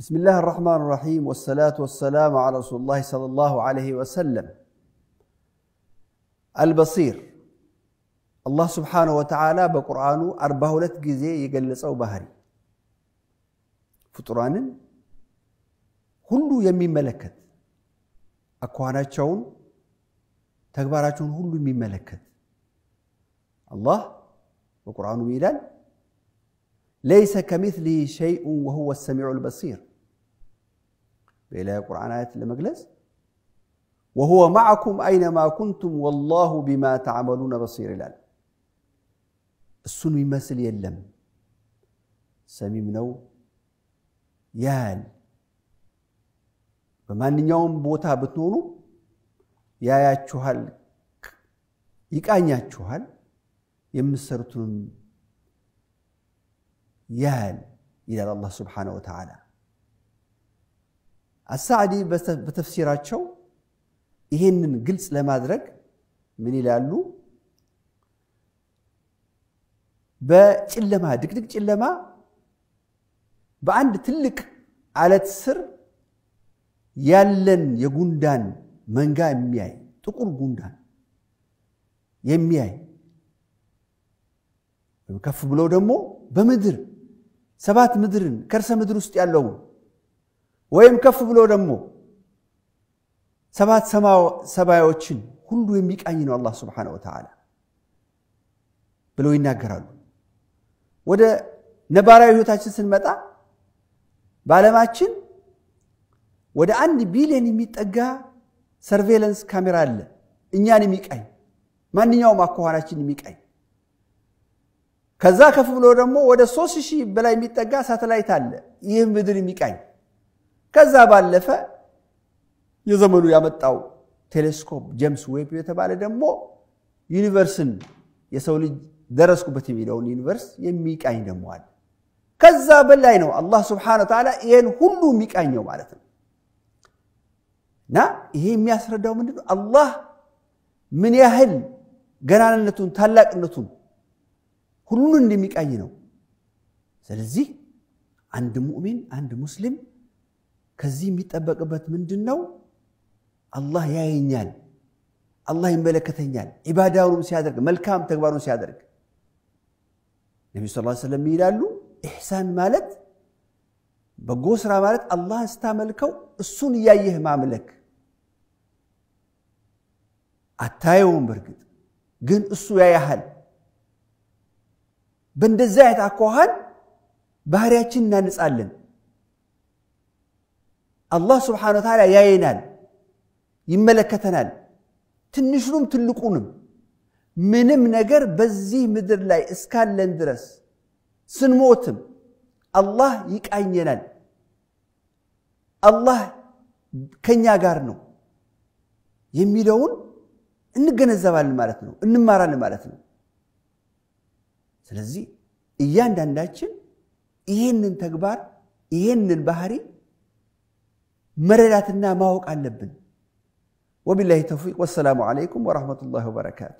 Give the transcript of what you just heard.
بسم الله الرحمن الرحيم والصلاة والسلام على رسول الله صلى الله عليه وسلم البصير الله سبحانه وتعالى بقرآن أربعة ولت جزء يجلس أو بهري فطران كله يمي ملكت أكوانات شون تكبارات شون كله يمي ملكت الله بقرآن ميلان ليس كمثله شيء وهو السميع البصير بلا قرآن آية المجلس وهو معكم أينما كنتم والله بما تعملون بصير الآن السنو مثل يلم سميم نو يال بمان يوم بوتا بتنونو يا يا تشوهل يكأن يا تشوهل يمسرتون ያህል ይላል አላህ ስብሓነ ወተዓላ። አሳዕዲ በተፍሲራቸው ይሄንን ግልጽ ለማድረግ ምን ይላሉ? በጨለማ ድቅድቅ ጨለማ በአንድ ትልቅ አለት ስር ያለን የጉንዳን መንጋ የሚያይ ጥቁር ጉንዳን የሚያይ ከፍ ብሎ ደግሞ በምድር ሰባት ምድርን ከርሰ ምድር ውስጥ ያለውን ወይም ከፍ ብሎ ደግሞ ሰባት ሰማዮችን ሁሉ የሚቃኝ ነው አላህ ስብሓነሁ ወተዓላ ብለው ይናገራሉ። ወደ ነባራዊ ህይወታችን ስንመጣ በዓለማችን ወደ አንድ ቢሊዮን የሚጠጋ ሰርቬለንስ ካሜራ አለ፣ እኛን የሚቃኝ ማንኛውም አኳኋናችን የሚቃኝ ከዛ ከፍ ብሎ ደግሞ ወደ ሶስት በላይ የሚጠጋ ሳተላይት አለ። ይህም ምድር የሚቃኝ ከዛ ባለፈ የዘመኑ ያመጣው ቴሌስኮፕ ጀምስ ዌብ የተባለ ደግሞ ዩኒቨርስን የሰው ልጅ ደረስኩበት የሚለውን ዩኒቨርስ የሚቃኝ ደግሞ አለ። ከዛ በላይ ነው አላህ ስብሓነ ወተዓላ ይህን ሁሉ የሚቃኘው ማለት ነው። እና ይሄ የሚያስረዳው ምንድነው አላህ ምን ያህል ገናንነቱን ታላቅነቱን ሁሉን እንደሚቃኝ ነው። ስለዚህ አንድ ሙእሚን አንድ ሙስሊም ከዚህ የሚጠበቅበት ምንድን ነው? አላህ ያየኛል፣ አላህ ይመለከተኛል። ዒባዳውንም ሲያደርግ መልካም ተግባሩን ሲያደርግ ነቢ ስ ሰለም ይላሉ ኢሕሳን ማለት በጎ ስራ ማለት አላህን ስታመልከው እሱን እያየህ ማምለክ። አታየውም በእርግጥ ግን እሱ ያያሃል። በእንደዚህ አይነት አኳኋን ባህሪያችን እናንጻለን። አላህ ስብሓነ ወተዓላ ያየናል፣ ይመለከተናል፣ ትንሹንም ትልቁንም። ምንም ነገር በዚህ ምድር ላይ እስካለን ድረስ ስንሞትም አላህ ይቃኘናል። አላህ ከኛ ጋር ነው የሚለውን እንገነዘባለን ማለት ነው፣ እንማራለን ማለት ነው። ስለዚህ እያንዳንዳችን ይህንን ተግባር ይህንን ባህሪ መረዳትና ማወቅ አለብን። ወቢላሂ ተውፊቅ። ወሰላሙ ዓለይኩም ወረሕመቱላሂ ወበረካቱ።